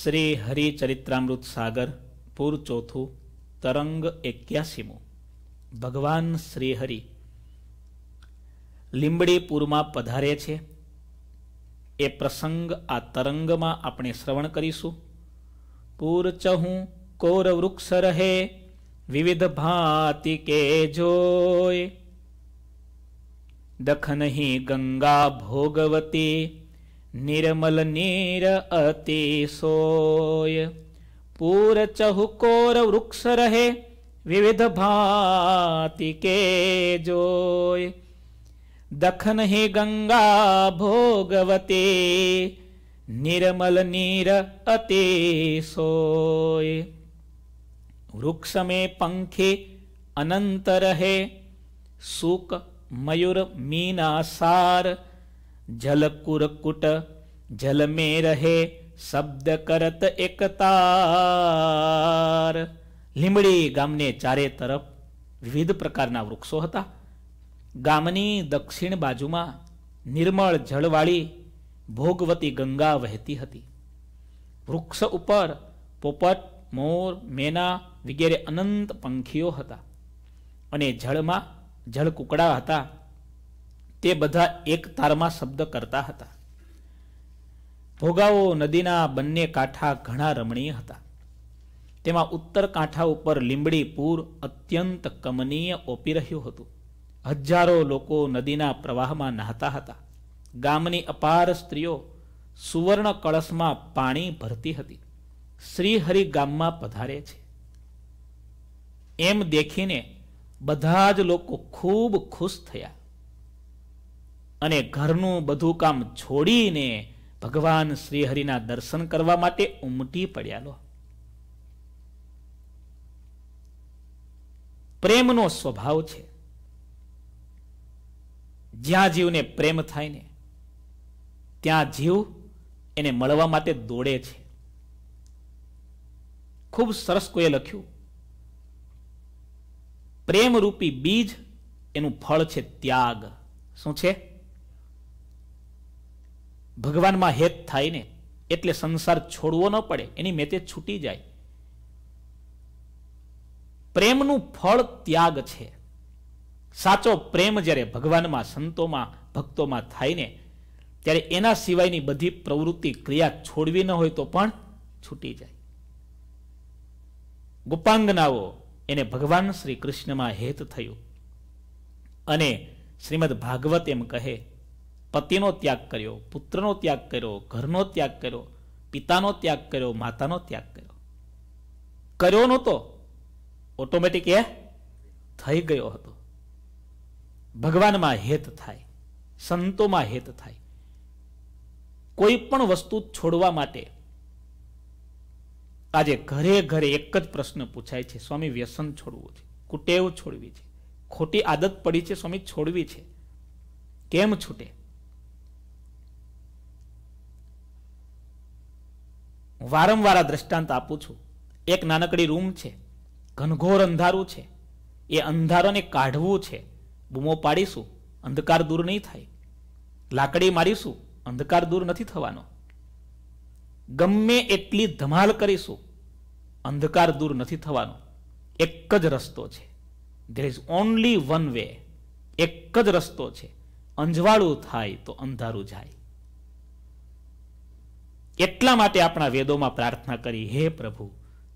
શ્રી હરિચરિત્રામૃત સાગર પૂર ચોથું તરંગ એક્યાસીમું ભગવાન શ્રી હરિ લીંબડીપુરમાં પધારે છે એ પ્રસંગ આ તરંગમાં આપણે શ્રવણ કરીશું પૂર ચહું કોર વૃક્ષ રહે વિવિધ ભાતિ કે જોય દખનહી ગંગા ભોગવતી નિર્મલ નીર અતિ સોય પૂર ચહુકોર વૃક્ષ રહે વિવિધ ભાતિ કે જોય દખન હે ગંગા ભોગવતે નિર્મલ નીર અતિ સોય વૃક્ષ મેં પંખે અનંત રહે સુક મયુર મીનાસાર સાર જલકુરકુટ જલ મે રહે શબ્દ કરત એકતાર લીંબડી ગામને ચારે તરફ વિવિધ પ્રકારના વૃક્ષો હતા ગામની દક્ષિણ બાજુમાં નિર્મળ જળવાળી ભોગવતી ગંગા વહેતી હતી વૃક્ષ ઉપર પોપટ મોર મેના વગેરે અનંત પંખીઓ હતા અને જળમાં જળકુકડા હતા તે બધા એક તારમાં શબ્દ કરતા હતા ભોગાઓ નદીના બંને કાંઠા ઘણા રમણીય હતા તેમાં ઉત્તર કાંઠા ઉપર લીંબડી પૂર અત્યંત કમનીય ઓપી રહ્યું હતું હજારો લોકો નદીના પ્રવાહમાં નહાતા હતા ગામની અપાર સ્ત્રીઓ સુવર્ણ કળશમાં પાણી ભરતી હતી શ્રીહરિ ગામમાં પધારે છે એમ દેખીને બધા જ લોકો ખૂબ ખુશ થયા અને ઘરનું બધું કામ છોડીને ભગવાન શ્રીહરિના દર્શન કરવા માટે ઉમટી પડ્યા લો પ્રેમનો સ્વભાવ છે જ્યાં જીવને પ્રેમ થાય ને ત્યાં જીવ એને મળવા માટે દોડે છે ખૂબ સરસ કોઈએ લખ્યું પ્રેમરૂપી બીજ એનું ફળ છે ત્યાગ શું છે ભગવાનમાં હેત થાય ને એટલે સંસાર છોડવો ન પડે એની મેતે છૂટી જાય પ્રેમનું ફળ ત્યાગ છે સાચો પ્રેમ જ્યારે ભગવાનમાં સંતોમાં ભક્તોમાં થાય ને ત્યારે એના સિવાયની બધી પ્રવૃત્તિ ક્રિયા છોડવી ન હોય તો પણ છૂટી જાય ગુપાંગનાઓ એને ભગવાન શ્રી કૃષ્ણમાં હેત થયું અને શ્રીમદ ભાગવત એમ કહે પતિનો ત્યાગ કર્યો પુત્રનો ત્યાગ કર્યો ઘરનો ત્યાગ કર્યો પિતાનો ત્યાગ કર્યો માતાનો ત્યાગ કર્યો કર્યો નહોતો ઓટોમેટિક એ થઈ ગયો હતો ભગવાનમાં હેત થાય સંતોમાં હેત થાય કોઈ પણ વસ્તુ છોડવા માટે આજે ઘરે ઘરે એક જ પ્રશ્ન પૂછાય છે સ્વામી વ્યસન છોડવું છે કુટેવ છોડવી છે ખોટી આદત પડી છે સ્વામી છોડવી છે કેમ છૂટે હું વારંવાર દ્રષ્ટાંત આપું છું એક નાનકડી રૂમ છે ઘનઘોર અંધારું છે એ અંધારોને કાઢવું છે બૂમો પાડીશું અંધકાર દૂર નહીં થાય લાકડી મારીશું અંધકાર દૂર નથી થવાનો ગમે એટલી ધમાલ કરીશું અંધકાર દૂર નથી થવાનો એક જ રસ્તો છે there is only one way એક જ રસ્તો છે અંજવાળું થાય તો અંધારું જાય એટલા માટે આપણા વેદોમાં પ્રાર્થના કરી હે પ્રભુ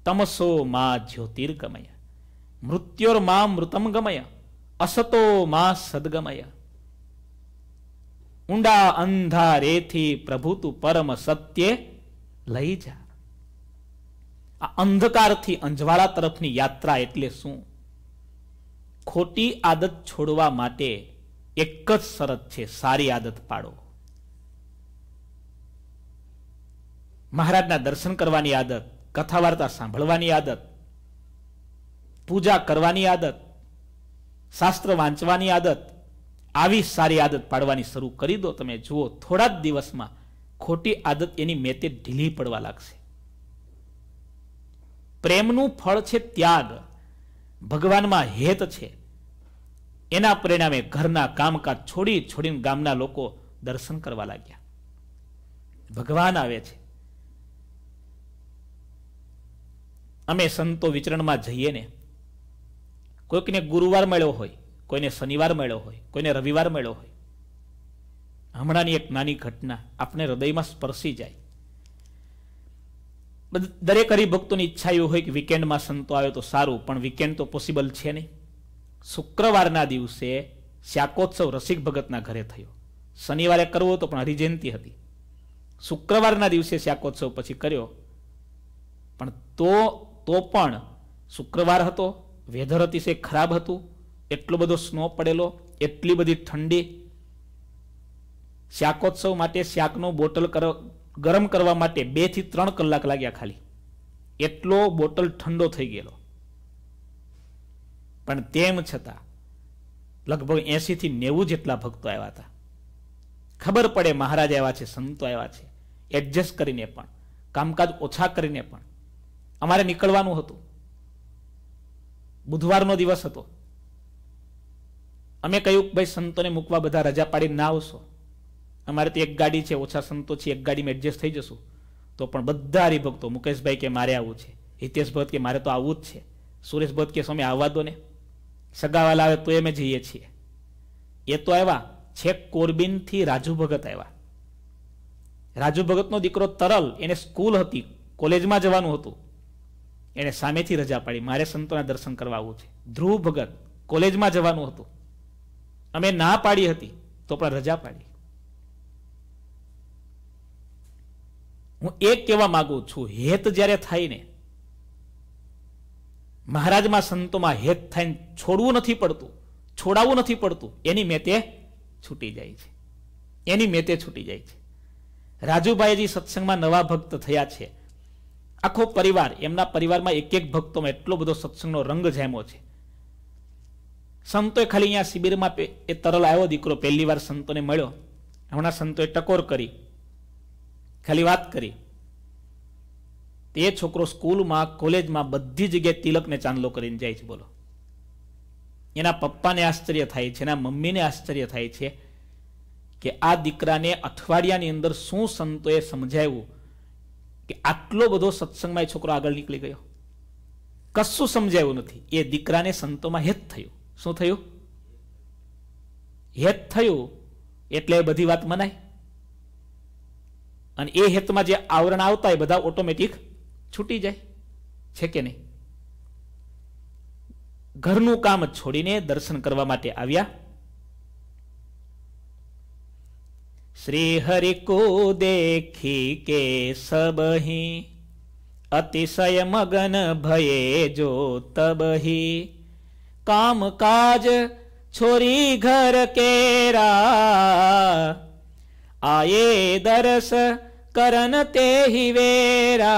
તમસો મા જ્યોતિર્ગમય મૃત્યોર મા મૃતમ ગમય અસતો મા સદગમય ઊંડા અંધારેથી પ્રભુ તું પરમ સત્યે લઈ જા આ અંધકારથી અંજવાળા તરફની યાત્રા એટલે શું ખોટી આદત છોડવા માટે એક જ શરત છે સારી આદત પાડો મહારાજના દર્શન કરવાની આદત કથા વાર્તા સાંભળવાની આદત પૂજા કરવાની આદત શાસ્ત્ર વાંચવાની આદત આવી સારી આદત પાડવાની શરૂ કરી દો તમે જુઓ થોડા જ દિવસમાં ખોટી આદત એની મેતે ઢીલી પડવા લાગશે પ્રેમનું ફળ છે ત્યાગ ભગવાનમાં હેત છે એના પરિણામે ઘરના કામકાજ છોડી છોડીને ગામના લોકો દર્શન કરવા લાગ્યા ભગવાન આવે છે અમે સંતો વિચરણમાં જઈએ ને કોઈકને ગુરુવાર મળ્યો હોય કોઈને શનિવાર મળ્યો હોય કોઈને રવિવાર મળ્યો હોય હમણાંની એક નાની ઘટના આપણે હૃદયમાં સ્પર્શી જાય દરેક હરિભક્તોની ઈચ્છા એવી હોય કે વીકેન્ડમાં સંતો આવ્યો તો સારું પણ વીકેન્ડ તો પોસિબલ છે નહીં શુક્રવારના દિવસે શાકોત્સવ રસિક ભગતના ઘરે થયો શનિવારે કરવો તો પણ હરિજયંતિ હતી શુક્રવારના દિવસે શાકોત્સવ પછી કર્યો પણ તો તો પણ શુક્રવાર હતો વેધર અતિશય ખરાબ હતું એટલો બધો સ્નો પડેલો એટલી બધી ઠંડી શાકોત્સવ માટે શાકનો બોટલ ગરમ કરવા માટે બે થી ત્રણ કલાક લાગ્યા ખાલી એટલો બોટલ ઠંડો થઈ ગયેલો પણ તેમ છતાં લગભગ એંશીથી નેવું જેટલા ભક્તો આવ્યા હતા ખબર પડે મહારાજ આવ્યા છે સંતો આવ્યા છે એડજસ્ટ કરીને પણ કામકાજ ઓછા કરીને પણ અમારે નીકળવાનું હતું બુધવારનો દિવસ હતો અમે કહ્યું ભાઈ સંતોને મૂકવા બધા રજા પાડીને ના આવશો અમારે તો એક ગાડી છે ઓછા સંતો છે એક ગાડીમાં એડજસ્ટ થઈ જશું તો પણ બધા હરિભક્તો મુકેશભાઈ કે મારે આવવું છે હિતેશ ભગત કે મારે તો આવવું જ છે સુરેશ ભગત કે સ્વામી આવવા દો ને સગાવાલા આવે તો એ અમે જઈએ છીએ એ તો આવ્યા છેક કોરબીનથી રાજુ ભગત આવ્યા રાજુ ભગતનો દીકરો તરલ એને સ્કૂલ હતી કોલેજમાં જવાનું હતું એને સામેથી રજા પાડી મારે સંતોના દર્શન કરવા આવવું છે ધ્રુવ ભગત કોલેજમાં જવાનું હતું અમે ના પાડી હતી તો પણ રજા પાડી હું એક કહેવા માંગુ છું હેત જ્યારે થાય ને મહારાજમાં સંતોમાં હેત થાય છોડવું નથી પડતું છોડાવવું નથી પડતું એની મેતે છૂટી જાય છે એની મેતે છૂટી જાય છે રાજુભાઈજી સત્સંગમાં નવા ભક્ત થયા છે આખો પરિવાર એમના પરિવારમાં એક એક ભક્તોમાં એટલો બધો સત્સંગનો રંગ જામ્યો છે સંતોએ ખાલી અહીંયા શિબિરમાં એ તરલ આવ્યો દીકરો પહેલી વાર સંતોને મળ્યો હમણાં સંતોએ ટકોર કરી ખાલી વાત કરી તે છોકરો સ્કૂલમાં કોલેજમાં બધી જગ્યાએ તિલકને ચાંદલો કરીને જાય છે બોલો એના પપ્પાને આશ્ચર્ય થાય છે એના મમ્મીને આશ્ચર્ય થાય છે કે આ દીકરાને અઠવાડિયાની અંદર શું સંતોએ સમજાવ્યું કે આટલો બધો સત્સંગમાં એ છોકરો આગળ નીકળી ગયો કશું સમજાયું નથી એ દીકરાને સંતોમાં હેત થયું શું થયું હેત થયું એટલે બધી વાત મનાય અને એ હેતમાં જે આવરણ આવતા એ બધા ઓટોમેટિક છૂટી જાય છે કે નહીં ઘરનું કામ છોડીને દર્શન કરવા માટે આવ્યા श्री हरि को देखी के सब ही अतिशय मगन भये जो तब ही काम काज छोरी घर केरा आए दरस करन ते ही वेरा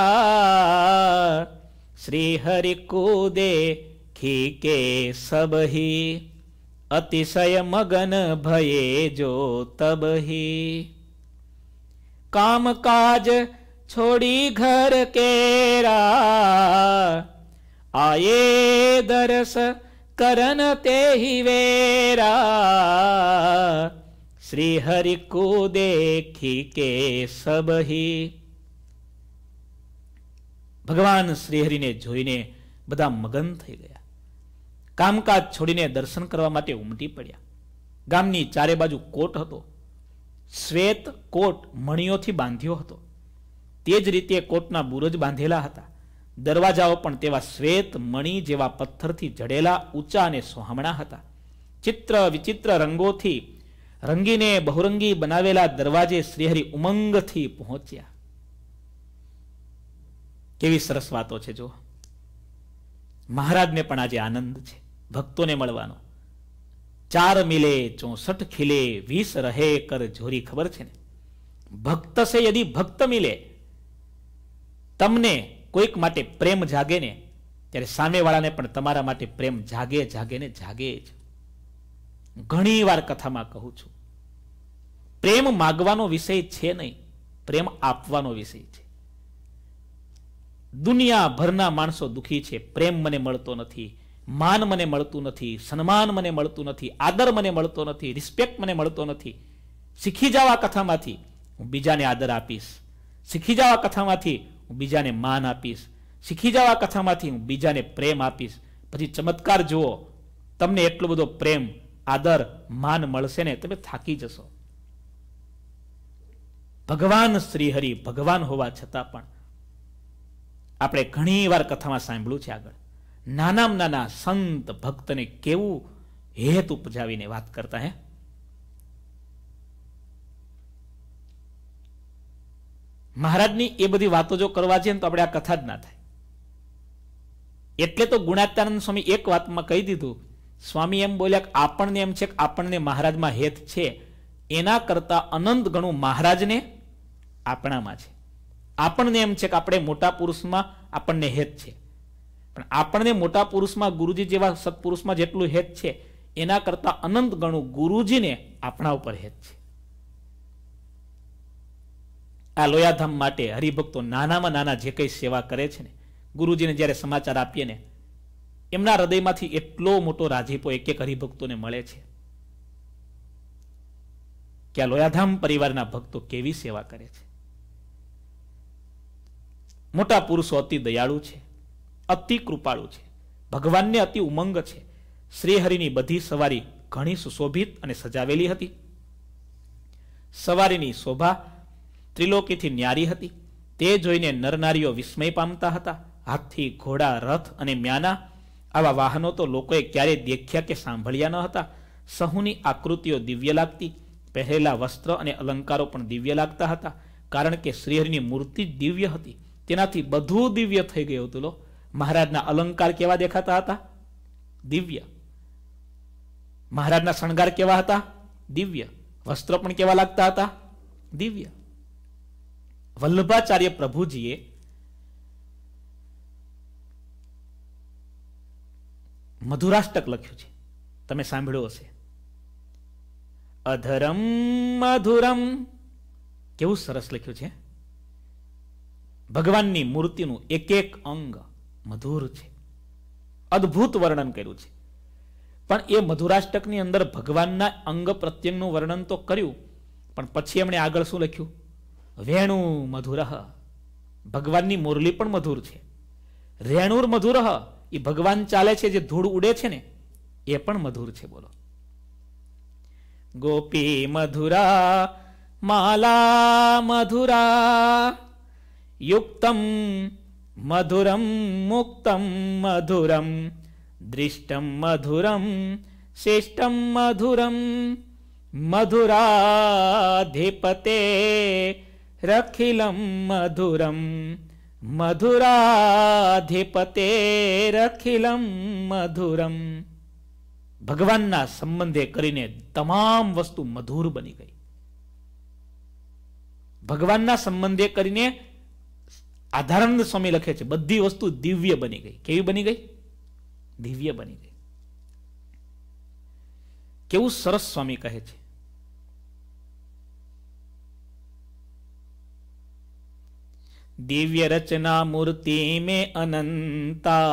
हरि को देखी के सब ही અતિશય મગન ભયે જો તબહી કામકાજ છોડી ઘર કેરા આયે દરસ કરન તે વેરા શ્રી હરિ કો દેખી કે સબહી ભગવાન શ્રીહરિને જોઈને બધા મગન થઈ ગયા કામકાજ છોડીને દર્શન કરવા માટે ઉમટી પડ્યા ગામની ચારે બાજુ કોટ હતો શ્વેત કોટ મણીઓથી બાંધ્યો હતો તે જ રીતે કોટના બુરજ બાંધેલા હતા દરવાજાઓ પણ તેવા શ્વેત મણી જેવા પથ્થરથી જડેલા ઊંચા અને સોહામણા હતા ચિત્ર વિચિત્ર રંગોથી રંગીને બહુરંગી બનાવેલા દરવાજે શ્રીહરિ ઉમંગથી પહોંચ્યા કેવી સરસ વાતો છે જો મહારાજને પણ આજે આનંદ છે ભક્તોને મળવાનો ચાર મિલે ચોસઠ ખીલે વીસ રહે કર જોરી ખબર છે ને ભક્ત છે યદિ ભક્ત મિલે તમને કોઈક માટે પ્રેમ જાગે ને ત્યારે સામેવાળાને પણ તમારા માટે પ્રેમ જાગે જાગે ને જાગે જ ઘણી વાર કથામાં કહું છું પ્રેમ માગવાનો વિષય છે નહીં પ્રેમ આપવાનો વિષય છે દુનિયાભરના માણસો દુઃખી છે પ્રેમ મને મળતો નથી માન મને મળતું નથી સન્માન મને મળતું નથી આદર મને મળતો નથી રિસ્પેક્ટ મને મળતો નથી શીખી જાવ આ કથામાંથી હું બીજાને આદર આપીશ શીખી જાવ આ કથામાંથી હું બીજાને માન આપીશ શીખી જાવ આ કથામાંથી હું બીજાને પ્રેમ આપીશ પછી ચમત્કાર જુઓ તમને એટલો બધો પ્રેમ આદર માન મળશે ને તમે થાકી જશો ભગવાન શ્રીહરિ ભગવાન હોવા છતાં પણ આપણે ઘણી વાર કથામાં સાંભળ્યું છે આગળ નાનામાં નાના સંત ભક્તને કેવું હેત ઉપજાવીને વાત કરતા હે મહારાજની એ બધી વાતો જો કરવા છે ને તો આપણે આ કથા જ ના થાય એટલે તો ગુણાત્યાનંદ સ્વામી એક વાતમાં કહી દીધું સ્વામી એમ બોલ્યા કે આપણને એમ છે કે આપણને મહારાજમાં હેત છે એના કરતા અનંત ગણું મહારાજને આપણામાં છે આપણને એમ છે કે આપણે મોટા પુરુષમાં આપણને હેત છે પણ આપણને મોટા પુરુષમાં ગુરુજી જેવા સત્પુરુષમાં જેટલું હેત છે એના કરતા અનંત ગણું ગુરુજીને આપણા ઉપર હેત છે આ લોયાધામ માટે હરિભક્તો નાનામાં નાના જે કંઈ સેવા કરે છે ને ગુરુજીને જ્યારે સમાચાર આપીએ ને એમના હૃદયમાંથી એટલો મોટો રાજીપો એક એક હરિભક્તોને મળે છે કે આ લોયાધામ પરિવારના ભક્તો કેવી સેવા કરે છે મોટા પુરુષો અતિ દયાળુ છે અતિ કૃપાળુ છે ભગવાનને અતિ ઉમંગ છે શ્રીહરિની બધી સવારી ઘણી સુશોભિત અને સજાવેલી હતી સવારીની શોભા ત્રિલોકીથી ન્યારી હતી તે જોઈને નરનારીઓ વિસ્મય પામતા હતા હાથી ઘોડા રથ અને મ્યાના આવા વાહનો તો લોકોએ ક્યારેય દેખ્યા કે સાંભળ્યા ન હતા સહુની આકૃતિઓ દિવ્ય લાગતી પહેરેલા વસ્ત્ર અને અલંકારો પણ દિવ્ય લાગતા હતા કારણ કે શ્રીહરિની મૂર્તિ જ દિવ્ય હતી તેનાથી બધું દિવ્ય થઈ ગયું હતું મહારાજના અલંકાર કેવા દેખાતા હતા દિવ્ય મહારાજના શણગાર કેવા હતા દિવ્ય વસ્ત્ર પણ કેવા લાગતા હતા દિવ્ય વલ્લભાચાર્ય પ્રભુજીએ મધુરાષ્ટક લખ્યું છે તમે સાંભળ્યો હશે અધરમ મધુરમ કેવું સરસ લખ્યું છે ભગવાનની મૂર્તિનું એક એક અંગ મધુર છે અદભુત વર્ણન કર્યું છે પણ એ મધુરાષ્ટકની અંદર ભગવાનના અંગ પ્રત્યેનું વર્ણન તો કર્યું પણ પછી એમણે આગળ શું લખ્યું વેણુ મધુરહ ભગવાનની મુરલી પણ મધુર છે રેણુર મધુરહ એ ભગવાન ચાલે છે જે ધૂળ ઉડે છે ને એ પણ મધુર છે બોલો ગોપી મધુરા માલા મધુરા યુક્તમ मधुरं मुक्तं मधुरं दृष्टं मधुरं शिष्टं मधुरं मधुराधिपते रखिलं मधुरं मधुराधिपते रखिलं मधुरं भगवान्ना सम्बन्धे करीने तमाम वस्तु मधुर बनी गई भगवान्ना सम्बन्धे करीने આધારાનંદ સ્વામી લખે છે બધી વસ્તુ દિવ્ય બની ગઈ કેવી બની ગઈ દિવ્ય બની ગઈ કેવું સરસ સ્વામી કહે છે દિવ્ય રચના મૂર્તિ મેં અનંતા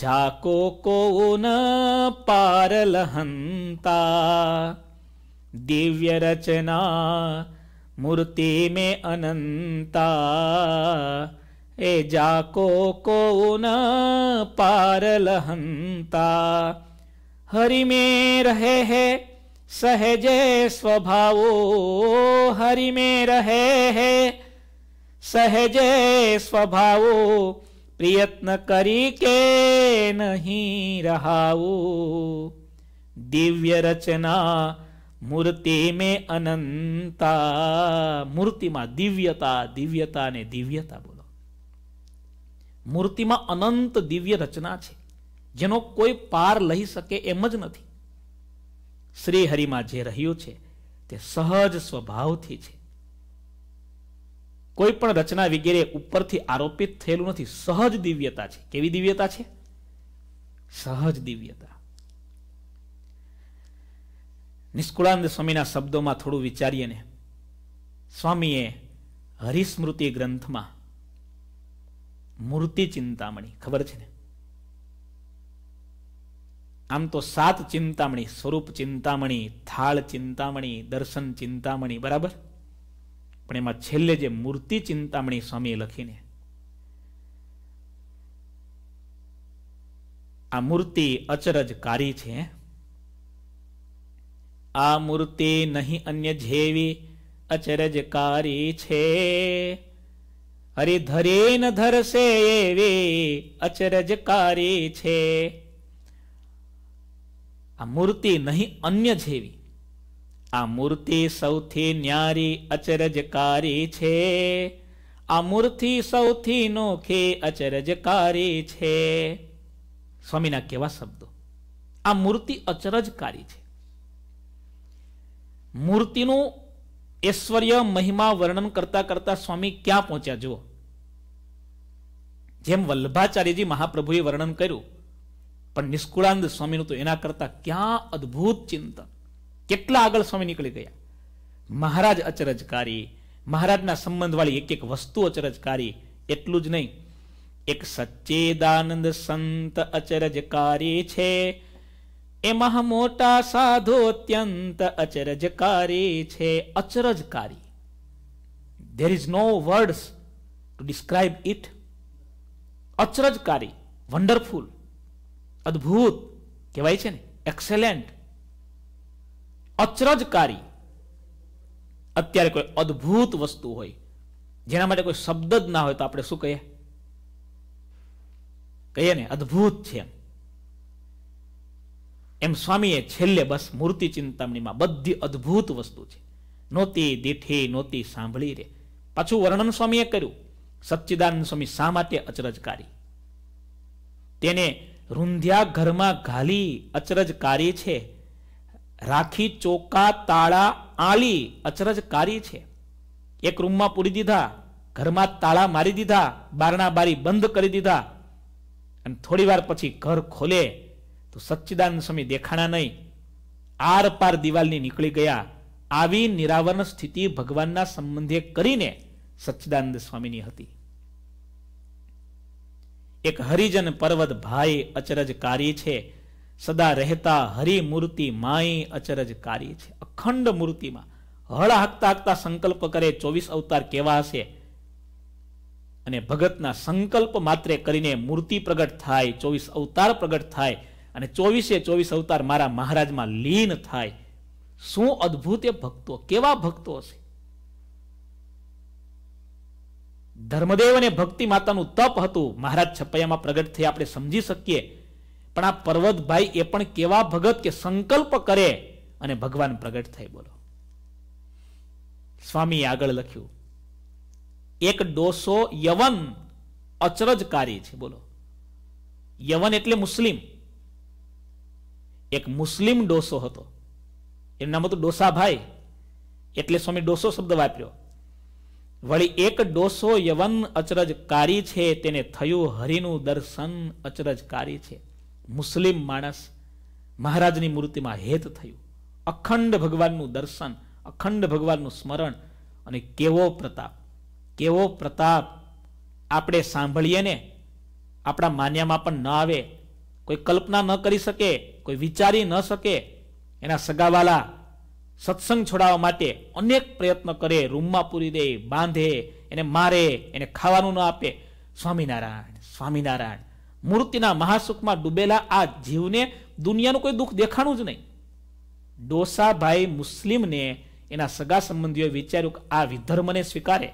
જાકો કો ન પાર લહંતા દિવ્ય રચના मूर्ति में अनंता ए जाको को न पार लहंता हरि में रहे है सहजे स्वभाव हरि में रहे है सहजे स्वभाव प्रयत्न करी के नहीं रहाऊ दिव्य रचना મૂર્તિ મે અનંતા મૂર્તિમાં દિવ્યતા દિવ્યતા ને દિવ્યતા બોલો મૂર્તિમાં અનંત દિવ્ય રચના છે જેનો કોઈ પાર લઈ શકે એમ જ નથી શ્રી હરિમાં જે રહ્યું છે તે સહજ સ્વભાવથી છે કોઈ પણ રચના વગેરે ઉપરથી આરોપિત થયેલું નથી સહજ દિવ્યતા છે કેવી દિવ્યતા છે સહજ દિવ્યતા નિષ્કુળાનંદ સ્વામીના શબ્દોમાં થોડું વિચારીએ ને સ્વામીએ હરિસ્મૃતિ ગ્રંથમાં મૂર્તિ ચિંતામણી ખબર છે ને આમ તો સાત ચિંતામણી સ્વરૂપ ચિંતામણી થાળ ચિંતામણી દર્શન ચિંતામણી બરાબર પણ એમાં છેલ્લે જે મૂર્તિ ચિંતામણી સ્વામીએ લખીને આ મૂર્તિ અચરજકારી છે આ મૂર્તિ નહીં અન્ય જેવી અચરજકારી છે હરિધરી ન ધરશે એવી અચરજકારી છે આ મૂર્તિ નહીં અન્ય જેવી આ મૂર્તિ સૌથી ન્યારી અચરજકારી છે આ મૂર્તિ સૌથી નોખી અચરજકારી છે સ્વામીના કેવા શબ્દો આ મૂર્તિ અચરજકારી છે મૂર્તિનું ઐશ્વર્ય મહિમા વર્ણન કરતા કરતા સ્વામી ક્યાં પહોંચ્યા જુઓ જેમ વલ્લભાચાર્યજી મહાપ્રભુએ વર્ણન કર્યું પણ નિષ્કુળાનંદ સ્વામીનું તો એના કરતા ક્યાં અદ્ભુત ચિંતન કેટલા આગળ સ્વામી નીકળી ગયા મહારાજ અચરજકારી મહારાજના સંબંધવાળી એક એક વસ્તુ અચરજકારી એટલું જ નહીં એક સચ્ચેદાનંદ સંત અચરજકારી છે એમાં મોટા સાધુ અત્યંત અચરજકારી છે અચરજકારી there is no words to describe it અચરજકારી વન્ડરફુલ અદ્ભુત કહેવાય છે ને એક્સેલેન્ટ અચરજકારી અત્યારે કોઈ અદ્ભુત વસ્તુ હોય જેના માટે કોઈ શબ્દ જ ના હોય તો આપણે શું કહીએ કહીએ ને અદ્ભુત છે એમ એમ સ્વામીએ છેલ્લે બસ મૂર્તિ ચિંતામણીમાં બધી અદ્ભુત વસ્તુ છે નહોતી દીઠી નહોતી સાંભળી રે પાછું વર્ણન સ્વામીએ કર્યું સચ્ચિદાનંદ સ્વામી શા માટે અચરજકારી તેને રૂંધ્યા ઘરમાં ઘાલી અચરજકારી છે રાખી ચોકા તાળા આલી અચરજકારી છે એક રૂમમાં પૂરી દીધા ઘરમાં તાળા મારી દીધા બારણા બારી બંધ કરી દીધા અને થોડી વાર પછી ઘર ખોલે તો સચ્ચિદાનંદ સ્વામી દેખાણા નહીં આર પાર દિવાલની નીકળી ગયા આવી નિરાવરણ સ્થિતિ ભગવાનના સંબંધે કરીને સચ્ચિદાનંદ સ્વામીની હતી એક હરિજન પર્વત ભાઈ અચરજ કાર્ય છે સદા રહેતા હરિમૂર્તિ માઈ અચરજ છે અખંડ મૂર્તિમાં હળ હાકતા હાકતા સંકલ્પ કરે ચોવીસ અવતાર કેવા હશે અને ભગતના સંકલ્પ માત્રે કરીને મૂર્તિ પ્રગટ થાય ચોવીસ અવતાર પ્રગટ થાય અને ચોવીસે ચોવીસ અવતાર મારા મહારાજમાં લીન થાય શું અદ્ભુત ભક્તો કેવા ભક્તો હશે ધર્મદેવ અને ભક્તિ માતાનું તપ હતું મહારાજ છપૈયામાં પ્રગટ થઈ આપણે સમજી શકીએ પણ આ પર્વતભાઈ એ પણ કેવા ભગત કે સંકલ્પ કરે અને ભગવાન પ્રગટ થઈ બોલો સ્વામીએ આગળ લખ્યું એક ડોસો યવન અચરજકારી છે બોલો યવન એટલે મુસ્લિમ એક મુસ્લિમ ડોસો હતો એનું નામ હતું ભાઈ એટલે સ્વામી ડોસો શબ્દ વાપર્યો વળી એક ડોસો યવન અચરજકારી છે તેને થયું હરિનું દર્શન અચરજકારી છે મુસ્લિમ માણસ મહારાજની મૂર્તિમાં હેત થયું અખંડ ભગવાનનું દર્શન અખંડ ભગવાનનું સ્મરણ અને કેવો પ્રતાપ કેવો પ્રતાપ આપણે સાંભળીએ ને આપણા માન્યામાં પણ ન આવે કોઈ કલ્પના ન કરી શકે કોઈ વિચારી ન શકે એના સગાવાલા સત્સંગ છોડાવવા માટે અનેક પ્રયત્ન કરે રૂમમાં પૂરી દે બાંધે એને મારે એને ખાવાનું ન આપે સ્વામિનારાયણ સ્વામિનારાયણ મૂર્તિના મહાસુખમાં ડૂબેલા આ જીવને દુનિયાનું કોઈ દુઃખ દેખાણું જ નહીં ડોસાભાઈ મુસ્લિમને એના સગા સંબંધીઓ વિચાર્યું કે આ વિધર્મને સ્વીકારે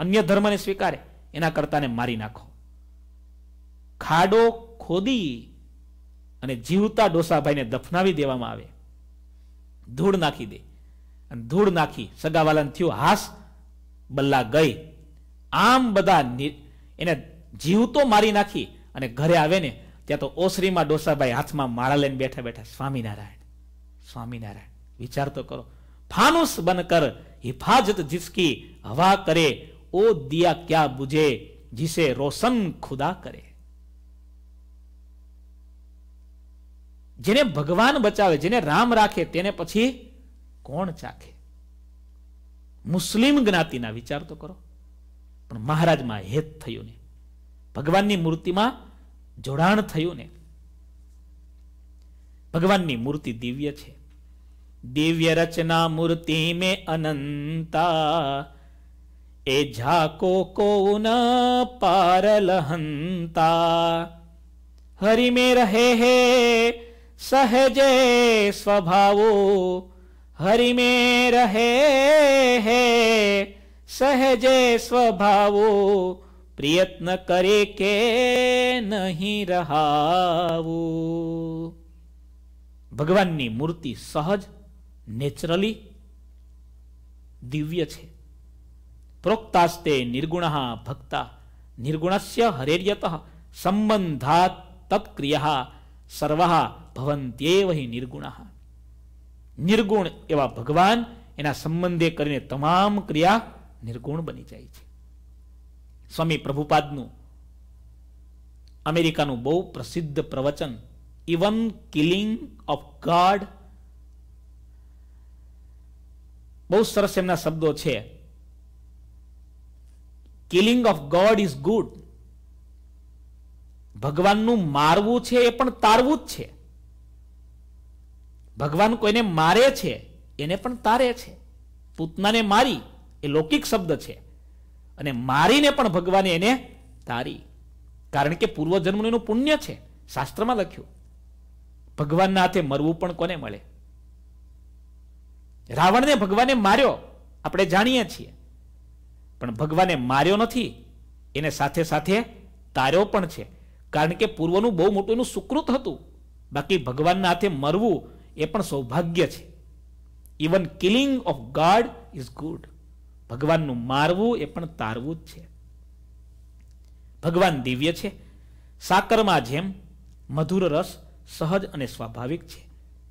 અન્ય ધર્મને સ્વીકારે એના કરતાને મારી નાખો ખાડો ખોદી અને જીવતા ડોસાભાઈને દફનાવી દેવામાં આવે ધૂળ નાખી દે અને ધૂળ નાખી સગાવાલન થયું હાસ બલ્લા ગઈ આમ બધા એને જીવતો મારી નાખી અને ઘરે આવે ને ત્યાં તો ઓસરીમાં ડોસાભાઈ હાથમાં માળા લઈને બેઠા બેઠા સ્વામિનારાયણ સ્વામિનારાયણ વિચાર તો કરો ફાનુસ બનકર હિફાજત જિસકી હવા કરે ઓ દિયા ક્યાં બુજે જિસે રોશન ખુદા કરે જેને ભગવાન બચાવે જેને રામ રાખે તેને પછી કોણ ચાખે મુસ્લિમ જ્ઞાતિના વિચાર તો કરો પણ મહારાજમાં હેત થયું ને ભગવાનની મૂર્તિમાં જોડાણ થયું ને ભગવાનની મૂર્તિ દિવ્ય છે દિવ્ય રચના મૂર્તિ મે અનંતા એ ઝાકો કોન પાર લહંતા હરિ મે રહે હે સહજે સ્વભાવો હરિમે રહે હે સહજે સ્વભાવો પ્રયત્ન કરે કે નહીં રહાવું ભગવાનની મૂર્તિ સહજ નેચરલી દિવ્ય છે પ્રોક્તાસ્તે નિર્ગુણ ભક્તા નિર્ગુણસ્ય હરેર્યત સંબંધાત તત્ક્રિયા સર્વ ભવંત્યેવ નિર્ગુણ નિર્ગુણ એવા ભગવાન એના સંબંધે કરીને તમામ ક્રિયા નિર્ગુણ બની જાય છે સ્વામી પ્રભુપાદનું અમેરિકાનું બહુ પ્રસિદ્ધ પ્રવચન ઇવન કિલિંગ ઓફ ગાડ બહુ સરસ એમના શબ્દો છે killing of God is good ભગવાનનું મારવું છે એ પણ તારવું જ છે ભગવાન કોઈને મારે છે એને પણ તારે છે પૂતનાને મારી એ લૌકિક શબ્દ છે અને મારીને પણ ભગવાને એને તારી કારણ કે પૂર્વજન્મનું એનું પુણ્ય છે શાસ્ત્રમાં લખ્યું ભગવાનના હાથે મરવું પણ કોને મળે રાવણને ભગવાને માર્યો આપણે જાણીએ છીએ પણ ભગવાને માર્યો નથી એને સાથે સાથે તાર્યો પણ છે કારણ કે પૂર્વનું બહુ મોટું એનું સુકૃત હતું બાકી ભગવાનના હાથે મરવું એ પણ સૌભાગ્ય છે even killing of God is good ભગવાનનું મારવું એ પણ તારવું જ છે ભગવાન દિવ્ય છે સાકરમાં જેમ મધુર રસ સહજ અને સ્વાભાવિક છે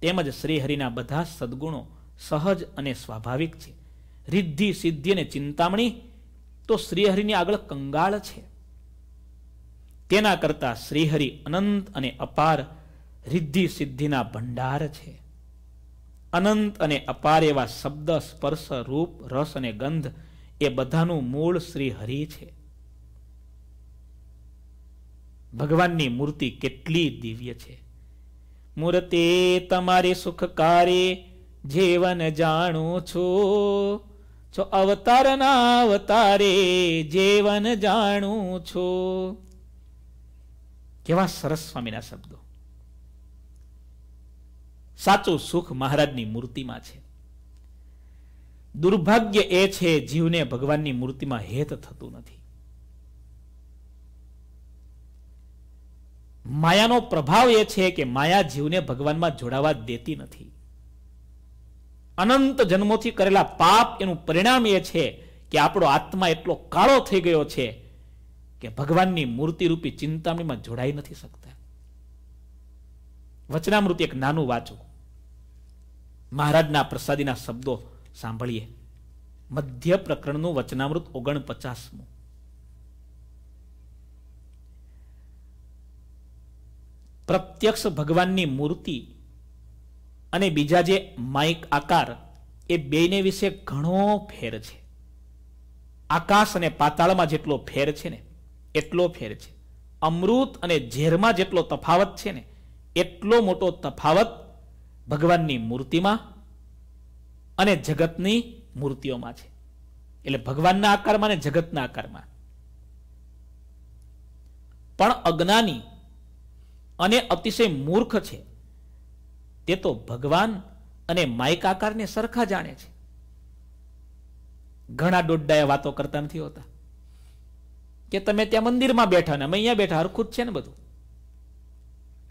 તેમજ શ્રીહરિના બધા સદગુણો સહજ અને સ્વાભાવિક છે રિદ્ધિ સિદ્ધિ અને ચિંતામણી તો શ્રીહરિની આગળ કંગાળ છે તેના કરતા શ્રીહરિ અનંત અને અપાર રિદ્ધિ સિદ્ધિના ભંડાર છે અનંત અને અપાર એવા શબ્દ સ્પર્શ રૂપ રસ અને ગંધ એ બધાનું મૂળ શ્રી છે ભગવાનની મૂર્તિ કેટલી દિવ્ય છે મૂર્તિ તમારી સુખકારે જીવન જાણું છું છો અવતારના અવતારે જીવન જાણું છું કેવા સરસ સ્વામીના શબ્દો સાચું સુખ મહારાજની મૂર્તિમાં છે દુર્ભાગ્ય એ છે જીવને ભગવાનની મૂર્તિમાં હેત થતું નથી માયાનો પ્રભાવ એ છે કે માયા જીવને ભગવાનમાં જોડાવા દેતી નથી અનંત જન્મોથી કરેલા પાપ એનું પરિણામ એ છે કે આપણો આત્મા એટલો કાળો થઈ ગયો છે કે ભગવાનની મૂર્તિ રૂપી ચિંતામણીમાં જોડાઈ નથી શકતા વચનામૃત એક નાનું વાંચો મહારાજના પ્રસાદીના શબ્દો સાંભળીએ મધ્ય પ્રકરણનું વચનામૃત ઓગણપચાસમું પ્રત્યક્ષ ભગવાનની મૂર્તિ અને બીજા જે માઇક આકાર એ બેને વિશે ઘણો ફેર છે આકાશ અને પાતાળમાં જેટલો ફેર છે ને એટલો ફેર છે અમૃત અને ઝેરમાં જેટલો તફાવત છે ને એટલો મોટો તફાવત ભગવાનની મૂર્તિમાં અને જગતની મૂર્તિઓમાં છે એટલે ભગવાનના આકારમાં અને જગતના આકારમાં પણ અજ્ઞાની અને અતિશય મૂર્ખ છે તે તો ભગવાન અને માઇક આકારને સરખા જાણે છે ઘણા ડોડ્ડાએ વાતો કરતા નથી હોતા કે તમે ત્યાં મંદિરમાં બેઠા ને અમે અહીંયા બેઠા હરખું છે ને બધું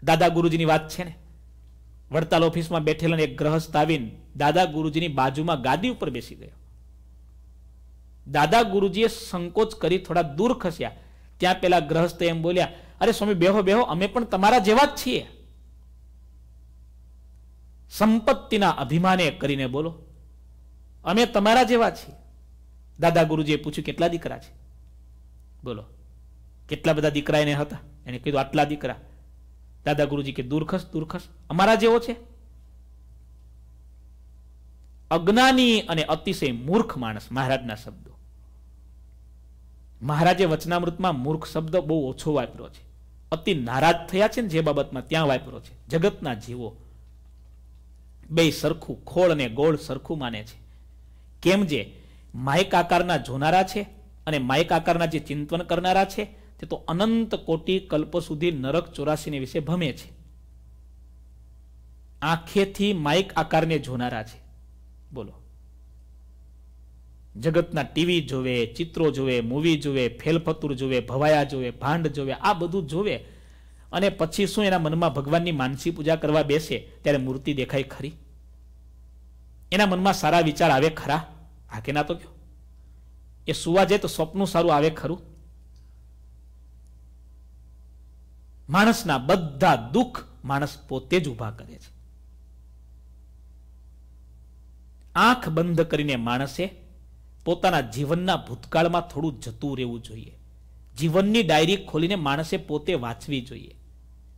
દાદા ગુરુજીની વાત છે ને વડતાલ ઓફિસમાં બેઠેલા એક ગ્રહસ્થ આવીને દાદા ગુરુજીની બાજુમાં ગાદી ઉપર બેસી ગયો દાદા ગુરુજીએ સંકોચ કરી થોડા દૂર ખસ્યા ત્યાં પેલા ગ્રહસ્થ એમ બોલ્યા અરે સ્વામી બેહો બેહો અમે પણ તમારા જેવા જ છીએ સંપત્તિના અભિમાને કરીને બોલો અમે તમારા જેવા છીએ દાદા ગુરુજીએ પૂછ્યું કેટલા દીકરા છે બોલો કેટલા બધા દીકરા એને હતા એને કીધું આટલા દીકરા દાદા ગુરુજી કે દૂર ખસ અમારા જેવો છે અજ્ઞાની અને અતિશય મૂર્ખ માણસ મહારાજના શબ્દો મહારાજે વચનામૃતમાં મૂર્ખ શબ્દ બહુ ઓછો વાપર્યો છે અતિ નારાજ થયા છે ને જે બાબતમાં ત્યાં વાપર્યો છે જગતના જીવો બે સરખું ખોળ અને ગોળ સરખું માને છે કેમ જે માયક આકારના જોનારા છે અને માઇક આકારના જે ચિંતન કરનારા છે તે તો અનંત કોટી કલ્પ સુધી નરક ચોરાસીને વિશે ભમે છે આંખેથી માઇક આકારને જોનારા છે બોલો જગતના ટીવી જોવે ચિત્રો જોવે મૂવી જોવે ફેલફતુર જોવે ભવાયા જોવે ભાંડ જોવે આ બધું જોવે અને પછી શું એના મનમાં ભગવાનની માનસી પૂજા કરવા બેસે ત્યારે મૂર્તિ દેખાય ખરી એના મનમાં સારા વિચાર આવે ખરા હા કે ના તો કયો એ સુવા જાય તો સ્વપ્નું સારું આવે ખરું માણસના બધા દુઃખ માણસ પોતે જ ઊભા કરે છે આંખ બંધ કરીને માણસે પોતાના જીવનના ભૂતકાળમાં થોડું જતું રહેવું જોઈએ જીવનની ડાયરી ખોલીને માણસે પોતે વાંચવી જોઈએ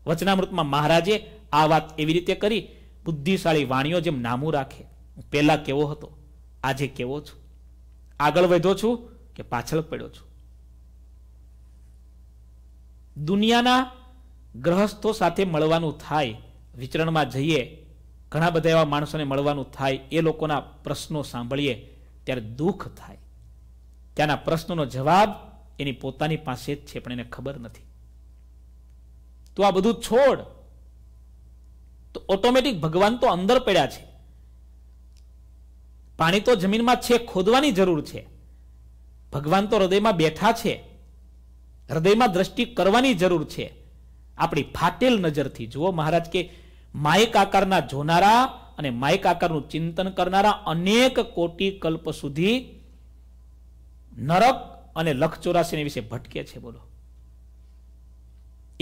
વચનામૃતમાં મહારાજે આ વાત એવી રીતે કરી બુદ્ધિશાળી વાણીઓ જેમ નામું રાખે હું પહેલા કેવો હતો આજે કેવો છું આગળ વધ્યો છું કે પાછળ પડ્યો છું દુનિયાના ગ્રહસ્થો સાથે મળવાનું થાય વિચરણમાં જઈએ ઘણા બધા એવા માણસોને મળવાનું થાય એ લોકોના પ્રશ્નો સાંભળીએ ત્યારે દુઃખ થાય ત્યાંના પ્રશ્નોનો જવાબ એની પોતાની પાસે જ છે પણ એને ખબર નથી તો આ બધું છોડ તો ઓટોમેટિક ભગવાન તો અંદર પડ્યા છે પાણી તો જમીનમાં છે ખોદવાની જરૂર છે ભગવાન તો હૃદયમાં બેઠા છે હૃદયમાં દ્રષ્ટિ કરવાની જરૂર છે આપણી ફાટેલ નજરથી જુઓ મહારાજ કે માયક આકારના જોનારા અને માયક આકારનું ચિંતન કરનારા અનેક કોટી કલ્પ સુધી નરક અને લખ વિશે ભટકે છે બોલો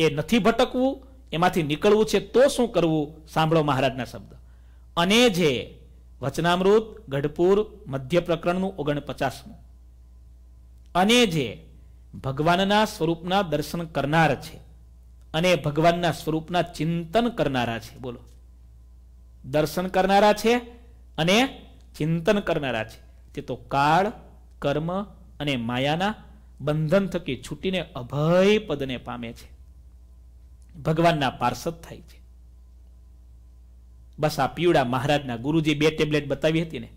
એ નથી ભટકવું એમાંથી નીકળવું છે તો શું કરવું સાંભળો મહારાજના શબ્દ અને જે વચનામૃત ગઢપુર મધ્ય પ્રકરણનું ઓગણપચાસમું અને જે ભગવાનના સ્વરૂપના દર્શન કરનાર છે અને ભગવાનના સ્વરૂપના ચિંતન કરનારા છે બોલો દર્શન કરનારા છે અને ચિંતન કરનારા છે તે તો કાળ કર્મ અને માયાના બંધન થકી છૂટીને અભય પદને પામે છે ભગવાનના પાર્ષદ થાય છે બસ આ પીવડા મહારાજના ગુરુજી બે ટેબ્લેટ બતાવી હતી ને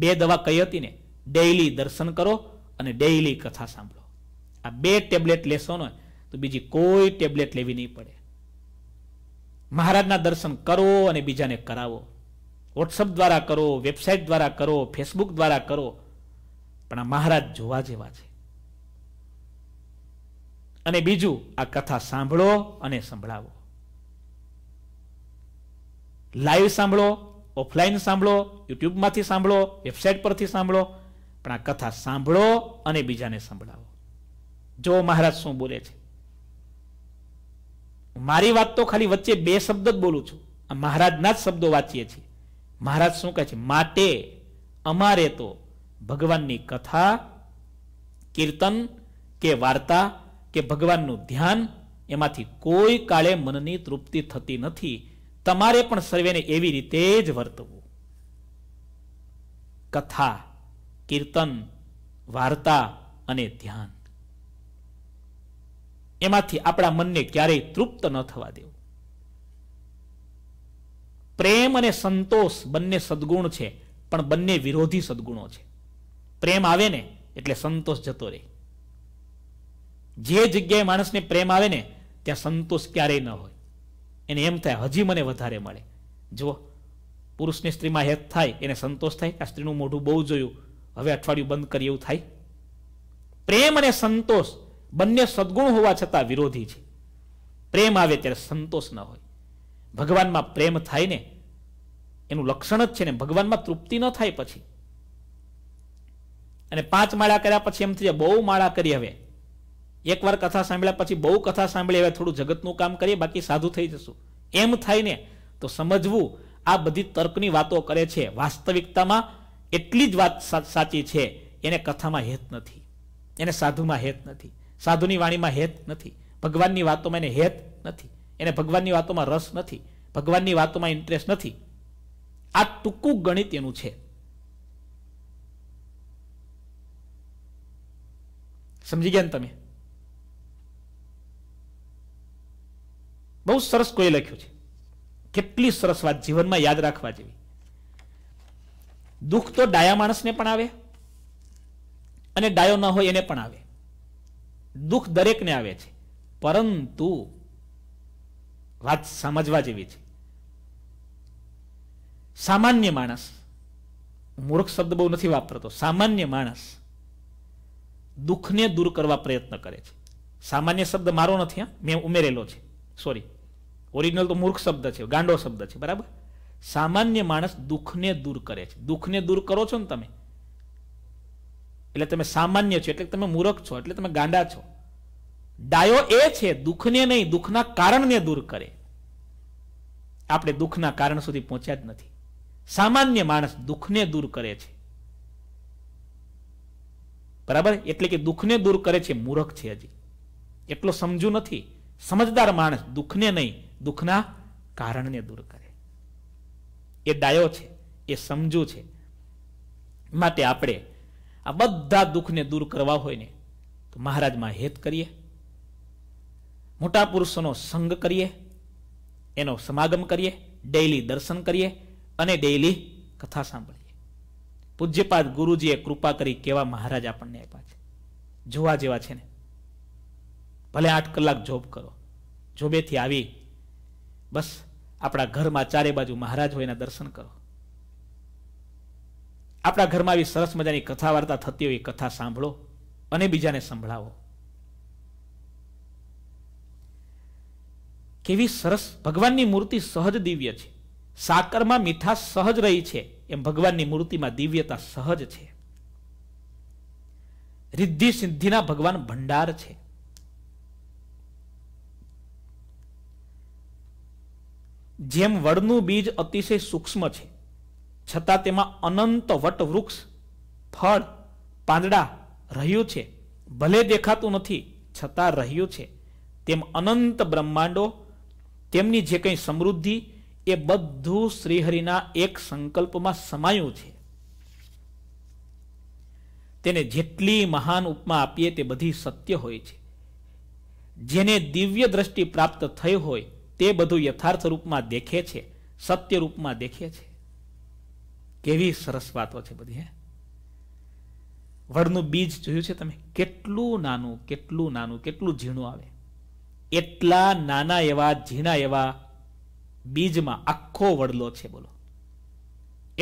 બે દવા કહી હતી ને ડેઇલી દર્શન કરો અને ડેઇલી કથા સાંભળો આ બે ટેબ્લેટ લેશો ને તો બીજી કોઈ ટેબ્લેટ લેવી નહીં પડે મહારાજના દર્શન કરો અને બીજાને કરાવો વોટ્સઅપ દ્વારા કરો વેબસાઇટ દ્વારા કરો ફેસબુક દ્વારા કરો પણ આ મહારાજ જોવા જેવા છે અને બીજું આ કથા સાંભળો અને સંભળાવો લાઈવ સાંભળો ઓફલાઈન સાંભળો યુટ્યુબમાંથી સાંભળો વેબસાઇટ પરથી સાંભળો પણ આ કથા સાંભળો અને બીજાને સંભળાવો જો મહારાજ શું બોલે છે મારી વાત તો ખાલી વચ્ચે બે શબ્દ જ બોલું છું આ મહારાજના જ શબ્દો વાંચીએ છીએ મહારાજ શું કહે છે માટે અમારે તો ભગવાનની કથા કીર્તન કે વાર્તા કે ભગવાનનું ધ્યાન એમાંથી કોઈ કાળે મનની તૃપ્તિ થતી નથી તમારે પણ સર્વેને એવી રીતે જ વર્તવું કથા કીર્તન વાર્તા અને ધ્યાન એમાંથી આપણા મનને ક્યારેય તૃપ્ત ન થવા દેવું પ્રેમ અને સંતોષ બંને સદગુણ છે પણ બંને વિરોધી સદગુણો છે પ્રેમ આવે ને એટલે સંતોષ જતો રહે જે જગ્યાએ માણસને પ્રેમ આવે ને ત્યાં સંતોષ ક્યારેય ન હોય એને એમ થાય હજી મને વધારે મળે જુઓ પુરુષને સ્ત્રીમાં હેત થાય એને સંતોષ થાય આ સ્ત્રીનું મોઢું બહુ જોયું હવે અઠવાડિયું બંધ કરી એવું થાય પ્રેમ અને સંતોષ બંને સદગુણ હોવા છતાં વિરોધી છે પ્રેમ આવે ત્યારે સંતોષ ન હોય ભગવાનમાં પ્રેમ થાય ને એનું લક્ષણ જ છે ને ભગવાનમાં તૃપ્તિ ન થાય પછી અને પાંચ માળા કર્યા પછી એમ થઈ જાય બહુ માળા કરી હવે એકવાર કથા સાંભળ્યા પછી બહુ કથા સાંભળી હવે થોડું જગતનું કામ કરીએ બાકી સાધુ થઈ જશું એમ થાય ને તો સમજવું આ બધી તર્કની વાતો કરે છે વાસ્તવિકતામાં એટલી જ વાત સાચી છે એને કથામાં હેત નથી એને સાધુમાં હેત નથી સાધુની વાણીમાં હેત નથી ભગવાનની વાતોમાં એને હેત નથી એને ભગવાનની વાતોમાં રસ નથી ભગવાનની વાતોમાં ઇન્ટરેસ્ટ નથી આ ટૂંકું ગણિત એનું છે સમજી ગયા ને તમે બહુ સરસ કોઈ લખ્યું છે કેટલી સરસ વાત જીવનમાં યાદ રાખવા જેવી દુઃખ તો ડાયા માણસને પણ આવે અને ડાયો ન હોય એને પણ આવે દુઃખ દરેકને આવે છે પરંતુ વાત સમજવા જેવી છે સામાન્ય માણસ મૂર્ખ શબ્દ બહુ નથી વાપરતો સામાન્ય માણસ દુઃખને દૂર કરવા પ્રયત્ન કરે છે સામાન્ય શબ્દ મારો નથી મેં ઉમેરેલો છે સોરી ઓરિજિનલ તો મૂર્ખ શબ્દ છે ગાંડો શબ્દ છે બરાબર સામાન્ય માણસ દુઃખને દૂર કરે છે દુઃખને દૂર કરો છો ને તમે એટલે તમે સામાન્ય છો એટલે તમે મૂર્ખ છો એટલે તમે ગાંડા છો ડાયો એ છે દુઃખને નહીં દુઃખના કારણને દૂર કરે આપણે દુઃખના કારણ સુધી પહોંચ્યા જ નથી સામાન્ય માણસ દુઃખને દૂર કરે છે બરાબર એટલે કે દુઃખને દૂર કરે છે મૂર્ખ છે હજી એટલો સમજુ નથી સમજદાર માણસ દુઃખને નહીં દુઃખના કારણને દૂર કરે એ ડાયો છે એ સમજુ છે માટે આપણે આ બધા દુઃખને દૂર કરવા હોય ને તો મહારાજમાં હેત કરીએ મોટા પુરુષોનો સંગ કરીએ એનો સમાગમ કરીએ ડેઇલી દર્શન કરીએ અને ડેઇલી કથા સાંભળીએ પૂજ્યપાદ ગુરુજીએ કૃપા કરી કેવા મહારાજ આપણને આપ્યા છે જોવા જેવા છે ને ભલે આઠ કલાક જોબ કરો જોબેથી આવી બસ આપણા ઘરમાં ચારે બાજુ મહારાજ હોય એના દર્શન કરો આપણા ઘરમાં આવી સરસ મજાની કથા વાર્તા થતી હોય એ કથા સાંભળો અને બીજાને સંભળાવો કેવી સરસ ભગવાનની મૂર્તિ સહજ દિવ્ય છે સાકરમાં મીઠા સહજ રહી છે એમ ભગવાનની મૂર્તિમાં દિવ્યતા સહજ છે રિદ્ધિ સિદ્ધિના ભગવાન ભંડાર છે જેમ વડનું બીજ અતિશય સૂક્ષ્મ છે છતાં તેમાં અનંત વટ વૃક્ષ ફળ પાંદડા રહ્યું છે ભલે દેખાતું નથી છતાં રહ્યું છે તેમ અનંત બ્રહ્માંડો તેમની જે કંઈ સમૃદ્ધિ એ બધું શ્રીહરિના એક સંકલ્પમાં સમાયું છે તેને જેટલી મહાન ઉપમા આપીએ તે બધી સત્ય હોય છે જેને દિવ્ય દ્રષ્ટિ પ્રાપ્ત થઈ હોય તે બધું યથાર્થ રૂપમાં દેખે છે સત્ય રૂપમાં દેખે છે કેવી સરસ વાતો છે બધી હે વડનું બીજ જોયું છે તમે કેટલું નાનું કેટલું નાનું કેટલું ઝીણું આવે એટલા નાના એવા ઝીણા એવા બીજમાં આખો વડલો છે બોલો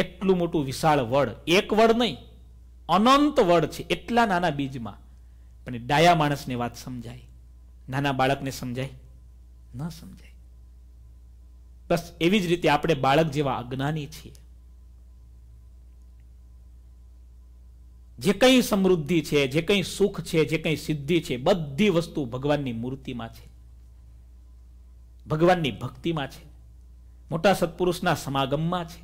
એટલું મોટું વિશાળ વડ એક વડ નહીં અનંત વડ છે એટલા નાના બીજમાં પણ ડાયા માણસને વાત સમજાય નાના બાળકને સમજાય ન સમજાય બસ એવી જ રીતે આપણે બાળક જેવા અજ્ઞાની છીએ જે કંઈ સમૃદ્ધિ છે જે કંઈ સુખ છે જે કંઈ સિદ્ધિ છે બધી વસ્તુ ભગવાનની મૂર્તિમાં છે ભગવાનની ભક્તિમાં છે મોટા સત્પુરુષના સમાગમમાં છે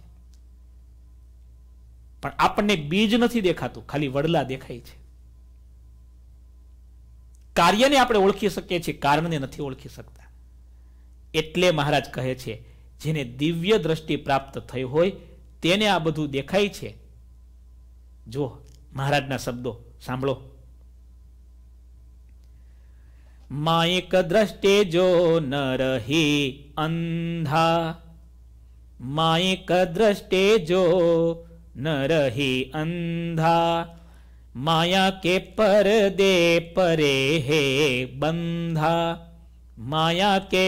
પણ આપણને બીજ નથી દેખાતું ખાલી વડલા દેખાય છે કાર્યને આપણે ઓળખી શકીએ છીએ કારણને નથી ઓળખી શકતા એટલે મહારાજ કહે છે જેને દિવ્ય દ્રષ્ટિ પ્રાપ્ત થઈ હોય તેને આ બધું દેખાય છે જો મહારાજના શબ્દો સાંભળો માયક દ્રષ્ટે જો ન રહી અંધા માયક દ્રષ્ટે જો ન રહી અંધા માયા કે પરદે પરે હે બંધા માયા કે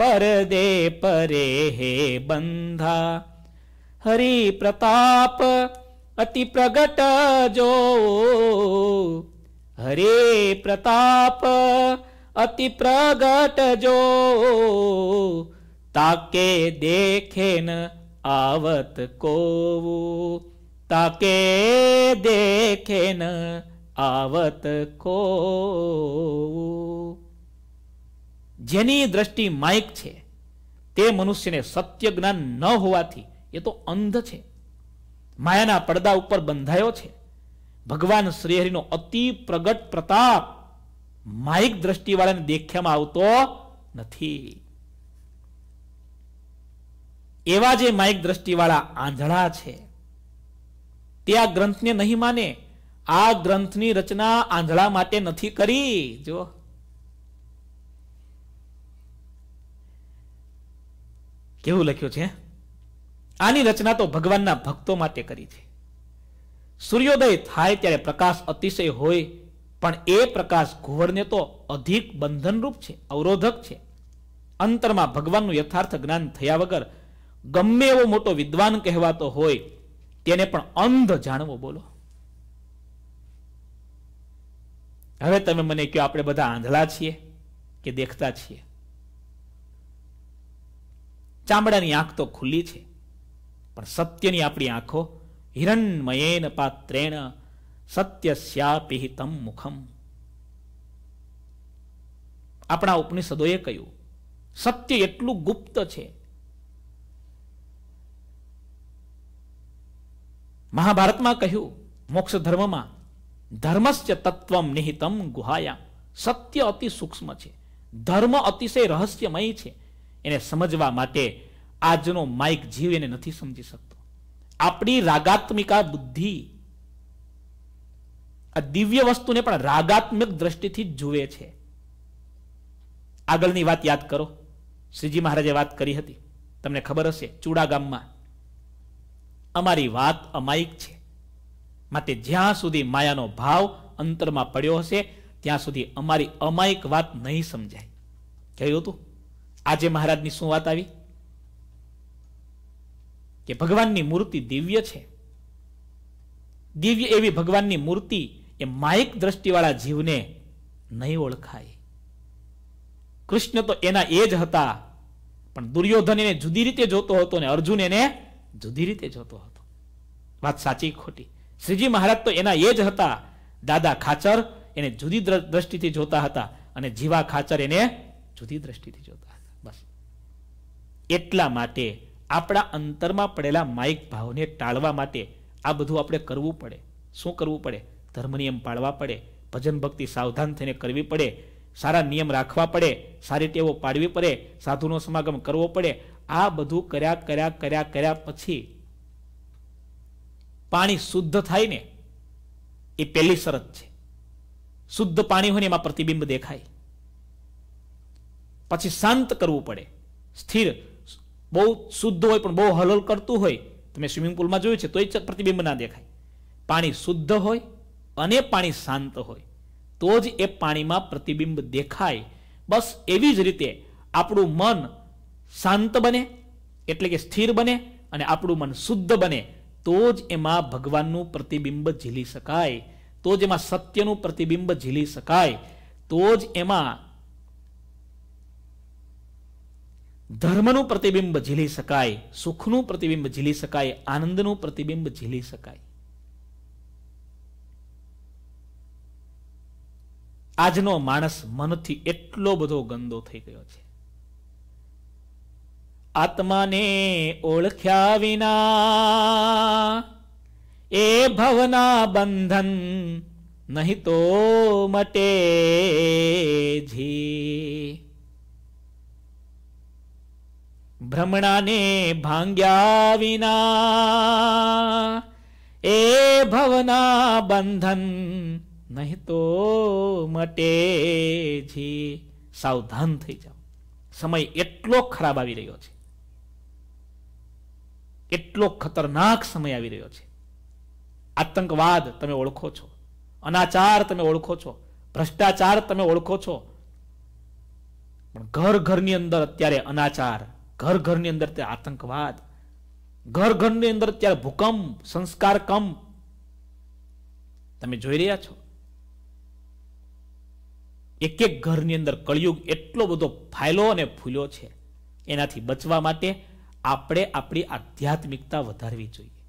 परदे परे हे बंधा हरि प्रताप अति प्रगट जो हरे प्रताप अति प्रगट जो ताके देखे न आवत को ताके देखे न आवत को જેની દ્રષ્ટિ માયક છે તે મનુષ્યને સત્ય જ્ઞાન ન હોવાથી એ તો અંધ છે માયાના પડદા ઉપર બંધાયો છે ભગવાન શ્રીહરિનો અતિ પ્રગટ પ્રતાપ માયિક દ્રષ્ટિવાળાને દેખ્યામાં આવતો નથી એવા જે માયિક દ્રષ્ટિવાળા આંધળા છે તે આ ગ્રંથને નહીં માને આ ગ્રંથની રચના આંધળા માટે નથી કરી જો કેવું લખ્યું છે આની રચના તો ભગવાનના ભક્તો માટે કરી છે સૂર્યોદય થાય ત્યારે પ્રકાશ અતિશય હોય પણ એ પ્રકાશ ઘુવડને તો અધિક બંધનરૂપ છે અવરોધક છે અંતરમાં ભગવાનનું યથાર્થ જ્ઞાન થયા વગર ગમે એવો મોટો વિદ્વાન કહેવાતો હોય તેને પણ અંધ જાણવો બોલો હવે તમે મને કહો આપણે બધા આંધળા છીએ કે દેખતા છીએ ચામડાની આંખ તો ખુલ્લી છે પણ સત્યની આપણી આંખો હિરણમયેન પાત્રેણ સત્ય શ્યાપિહિતમ મુખમ આપણા ઉપનિષદોએ કહ્યું સત્ય એટલું ગુપ્ત છે મહાભારતમાં કહ્યું મોક્ષ ધર્મમાં ધર્મસ્ય તત્વમ નિહિતમ ગુહાયા સત્ય અતિ સૂક્ષ્મ છે ધર્મ અતિશય રહસ્યમય છે એને સમજવા માટે આજનો માઇક જીવ એને નથી સમજી શકતો આપણી રાગાત્મિકા બુદ્ધિ આ દિવ્ય વસ્તુને પણ રાગાત્મક દ્રષ્ટિથી જુએ છે આગળની વાત યાદ કરો શ્રીજી મહારાજે વાત કરી હતી તમને ખબર હશે ચૂડા ગામમાં અમારી વાત અમાયિક છે માટે જ્યાં સુધી માયાનો ભાવ અંતરમાં પડ્યો હશે ત્યાં સુધી અમારી અમાયિક વાત નહીં સમજાય કહ્યું હતું આજે મહારાજની શું વાત આવી કે ભગવાનની મૂર્તિ દિવ્ય છે દિવ્ય એવી ભગવાનની મૂર્તિ એ માયિક દ્રષ્ટિવાળા જીવને નહીં ઓળખાય કૃષ્ણ તો એના એ જ હતા પણ દુર્યોધન એને જુદી રીતે જોતો હતો અને અર્જુન એને જુદી રીતે જોતો હતો વાત સાચી ખોટી શ્રીજી મહારાજ તો એના એ જ હતા દાદા ખાચર એને જુદી દ્રષ્ટિથી જોતા હતા અને જીવા ખાચર એને જુદી દ્રષ્ટિથી જોતા એટલા માટે આપણા અંતરમાં પડેલા માયિક ભાવને ટાળવા માટે આ બધું આપણે કરવું પડે શું કરવું પડે ધર્મ નિયમ પાળવા પડે ભજન ભક્તિ સાવધાન થઈને કરવી પડે સારા નિયમ રાખવા પડે સારી ટેવો પાડવી પડે સાધુનો સમાગમ કરવો પડે આ બધું કર્યા કર્યા કર્યા કર્યા પછી પાણી શુદ્ધ થાય ને એ પહેલી શરત છે શુદ્ધ પાણી હોય ને એમાં પ્રતિબિંબ દેખાય પછી શાંત કરવું પડે સ્થિર બહુ શુદ્ધ હોય પણ બહુ હલહલ કરતું હોય તમે સ્વિમિંગ પુલમાં જોયું છે એ પ્રતિબિંબ ના દેખાય પાણી શુદ્ધ હોય અને પાણી શાંત હોય તો જ એ પાણીમાં પ્રતિબિંબ દેખાય બસ એવી જ રીતે આપણું મન શાંત બને એટલે કે સ્થિર બને અને આપણું મન શુદ્ધ બને તો જ એમાં ભગવાનનું પ્રતિબિંબ ઝીલી શકાય તો જ એમાં સત્યનું પ્રતિબિંબ ઝીલી શકાય તો જ એમાં ધર્મનું પ્રતિબિંબ ઝીલી શકાય સુખનું પ્રતિબિંબ ઝીલી શકાય આનંદનું પ્રતિબિંબ ઝીલી શકાય આજનો માણસ મનથી એટલો બધો ગંદો થઈ ગયો છે આત્માને ઓળખ્યા વિના એ ભવના બંધન નહીં તો મટે જી ભ્રમણાને ભાંગ્યા વિના એ ભવના બંધન નહીં તો મટે સાવધાન થઈ જાઓ સમય એટલો ખરાબ આવી રહ્યો છે એટલો ખતરનાક સમય આવી રહ્યો છે આતંકવાદ તમે ઓળખો છો અનાચાર તમે ઓળખો છો ભ્રષ્ટાચાર તમે ઓળખો છો પણ ઘર ઘરની અંદર અત્યારે અનાચાર ઘર ઘરની અંદર તે આતંકવાદ ઘર ઘરની અંદર ત્યારે ભૂકંપ સંસ્કાર કંપ તમે જોઈ રહ્યા છો એક એક ઘરની અંદર કળિયુગ એટલો બધો ફાયલો અને ફૂલ્યો છે એનાથી બચવા માટે આપણે આપણી આધ્યાત્મિકતા વધારવી જોઈએ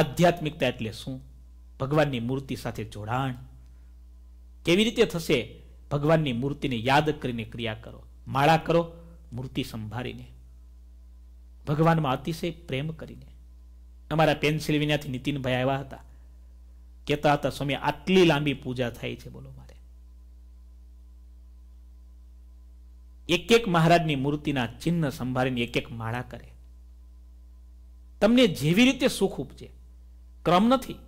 આધ્યાત્મિકતા એટલે શું ભગવાનની મૂર્તિ સાથે જોડાણ કેવી રીતે થશે ભગવાનની મૂર્તિને યાદ કરીને ક્રિયા કરો માળા કરો મૂર્તિ સંભાળીને ભગવાનમાં અતિશય પ્રેમ કરીને અમારા પેન્સિલવેનિયાથી નીતિનભાઈ આવ્યા હતા કહેતા હતા સ્વામી આટલી લાંબી પૂજા થાય છે બોલો મારે એક એક મહારાજની મૂર્તિના ચિહ્ન સંભાળીને એક એક માળા કરે તમને જેવી રીતે સુખ ઉપજે ક્રમ નથી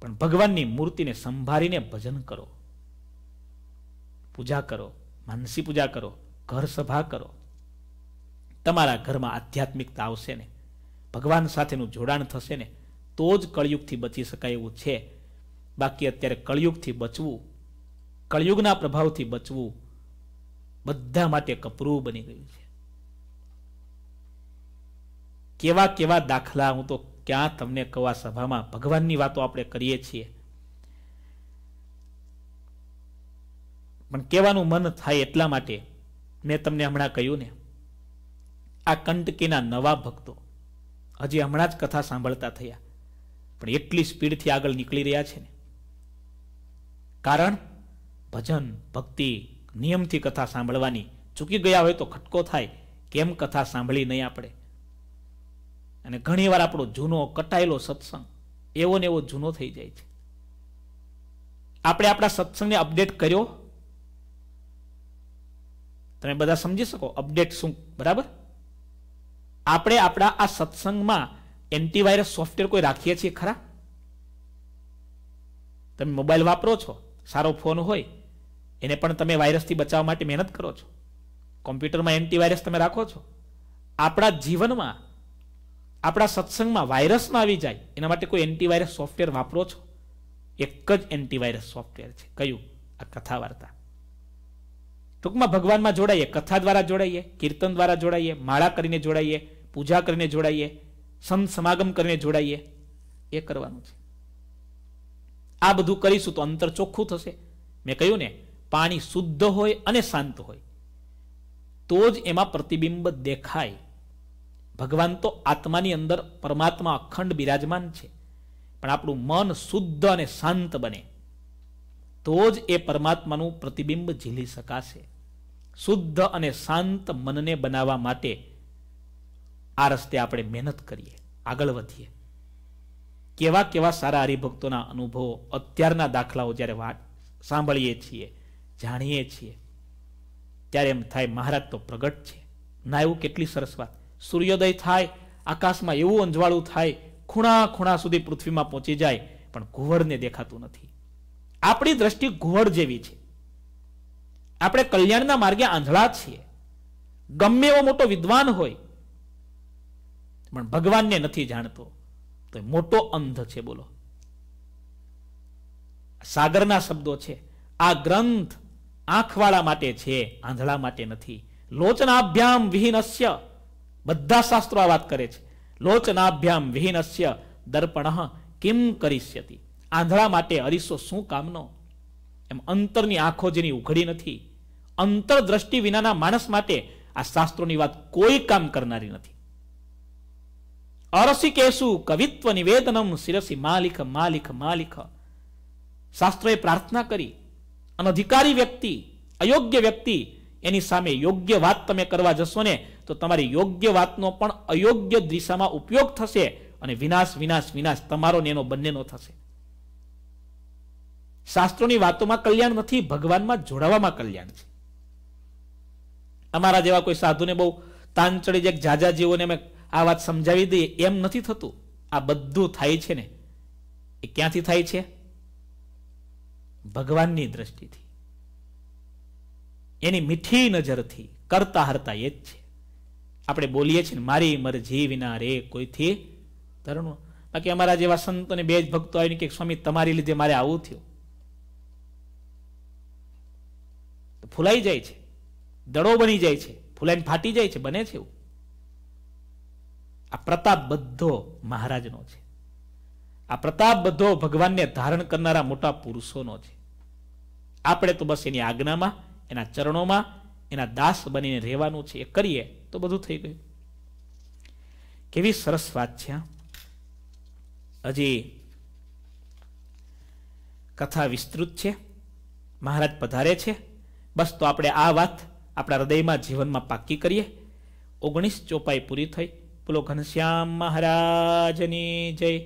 પણ ભગવાનની મૂર્તિને સંભાળીને ભજન કરો પૂજા કરો માનસી પૂજા કરો ઘર સભા કરો તમારા ઘરમાં આધ્યાત્મિકતા આવશે ને ભગવાન સાથેનું જોડાણ થશે ને તો જ કળિયુગથી બચી શકાય એવું છે બાકી અત્યારે કળિયુગથી બચવું કળિયુગના પ્રભાવથી બચવું બધા માટે કપરું બની ગયું છે કેવા કેવા દાખલા હું તો ક્યાં તમને કવા સભામાં ભગવાનની વાતો આપણે કરીએ છીએ પણ કહેવાનું મન થાય એટલા માટે મેં તમને હમણાં કહ્યું ને આ કંટકીના નવા ભક્તો હજી હમણાં જ કથા સાંભળતા થયા પણ એટલી સ્પીડથી આગળ નીકળી રહ્યા છે ને કારણ ભજન ભક્તિ નિયમથી કથા સાંભળવાની ચૂકી ગયા હોય તો ખટકો થાય કેમ કથા સાંભળી નહીં આપણે અને ઘણીવાર આપણો જૂનો કટાયેલો સત્સંગ એવો ને એવો જૂનો થઈ જાય છે આપણે આપણા સત્સંગને અપડેટ કર્યો તમે બધા સમજી શકો અપડેટ શું બરાબર આપણે આપણા આ સત્સંગમાં એન્ટીવાયરસ સોફ્ટવેર કોઈ રાખીએ છીએ ખરા તમે મોબાઈલ વાપરો છો સારો ફોન હોય એને પણ તમે વાયરસથી બચાવવા માટે મહેનત કરો છો કોમ્પ્યુટરમાં એન્ટીવાયરસ તમે રાખો છો આપણા જીવનમાં આપણા સત્સંગમાં વાયરસ ન આવી જાય એના માટે કોઈ એન્ટીવાયરસ સોફ્ટવેર વાપરો છો એક જ એન્ટીવાયરસ સોફ્ટવેર છે કયું આ કથા વાર્તા ટૂંકમાં ભગવાનમાં જોડાઈએ કથા દ્વારા જોડાઈએ કીર્તન દ્વારા જોડાઈએ માળા કરીને જોડાઈએ પૂજા કરીને જોડાઈએ સંત સમાગમ કરીને જોડાઈએ એ કરવાનું છે આ બધું કરીશું તો અંતર ચોખ્ખું થશે મેં કહ્યું ને પાણી શુદ્ધ હોય અને શાંત હોય તો જ એમાં પ્રતિબિંબ દેખાય ભગવાન તો આત્માની અંદર પરમાત્મા અખંડ બિરાજમાન છે પણ આપણું મન શુદ્ધ અને શાંત બને તો જ એ પરમાત્માનું પ્રતિબિંબ ઝીલી શકાશે શુદ્ધ અને શાંત મનને બનાવવા માટે આ રસ્તે આપણે મહેનત કરીએ આગળ વધીએ કેવા કેવા સારા હરિભક્તોના અનુભવો અત્યારના દાખલાઓ જ્યારે વાત સાંભળીએ છીએ જાણીએ છીએ ત્યારે એમ થાય મહારાજ તો પ્રગટ છે ના એવું કેટલી સરસ વાત સૂર્યોદય થાય આકાશમાં એવું અંજવાળું થાય ખૂણા ખૂણા સુધી પૃથ્વીમાં પહોંચી જાય પણ ઘુવડને દેખાતું નથી આપણી દ્રષ્ટિ ઘુવડ જેવી છે આપણે કલ્યાણના માર્ગે આંધળા છીએ ગમે એવો મોટો વિદ્વાન હોય પણ ભગવાનને નથી જાણતો તો મોટો અંધ છે બોલો સાગરના શબ્દો છે આ ગ્રંથ આંખવાળા માટે છે આંધળા માટે નથી લોચનાભ્યામ વિહીનસ્ય બધા શાસ્ત્રો આ વાત કરે છે લોચનાભ્યામ વિહીનસ્ય દર્પણ કિમ કરિષ્યતિ આંધળા માટે અરીસો શું કામનો એમ અંતરની આંખો જેની ઉઘડી નથી અંતર દ્રષ્ટિ વિનાના માણસ માટે આ શાસ્ત્રોની વાત કોઈ કામ કરનારી નથી અરસિકેશુ કવિત્વ નિવેદનમ શિરસી માલિક માલિક માલિક શાસ્ત્રોએ પ્રાર્થના કરી અનધિકારી વ્યક્તિ અયોગ્ય વ્યક્તિ એની સામે યોગ્ય વાત તમે કરવા જશો ને તો તમારી યોગ્ય વાતનો પણ અયોગ્ય દિશામાં ઉપયોગ થશે અને વિનાશ વિનાશ વિનાશ તમારો ને એનો બંનેનો થશે શાસ્ત્રોની વાતોમાં કલ્યાણ નથી ભગવાનમાં જોડાવામાં કલ્યાણ છે અમારા જેવા કોઈ સાધુને બહુ તાન ચડી જાય જાજાજીઓને અમે આ વાત સમજાવી દઈએ એમ નથી થતું આ બધું થાય છે ને એ ક્યાંથી થાય છે ભગવાનની દ્રષ્ટિથી એની મીઠી નજરથી કરતા હરતા એ જ છે આપણે બોલીએ છીએ ને મારી મરજી વિના રે કોઈથી તરણું બાકી અમારા જેવા સંતો અને બે જ ભક્તો આવીને કે સ્વામી તમારી લીધે મારે આવું થયું તો ફૂલાઈ જાય છે દડો બની જાય છે ફૂલાઈને ફાટી જાય છે બને છે એવું આ પ્રતાપ બધો મહારાજનો છે આ પ્રતાપ બધો ભગવાનને ધારણ કરનારા મોટા પુરુષોનો છે આપણે તો બસ એની આજ્ઞામાં એના ચરણોમાં એના દાસ બનીને રહેવાનું છે એ કરીએ તો બધું થઈ ગયું કેવી સરસ વાત છે હજી કથા વિસ્તૃત છે મહારાજ પધારે છે બસ તો આપણે આ વાત આપણા હૃદયમાં જીવનમાં પાક્કી કરીએ ઓગણીસ ચોપાઈ પૂરી થઈ બોલો ઘનશ્યામ મહારાજની જય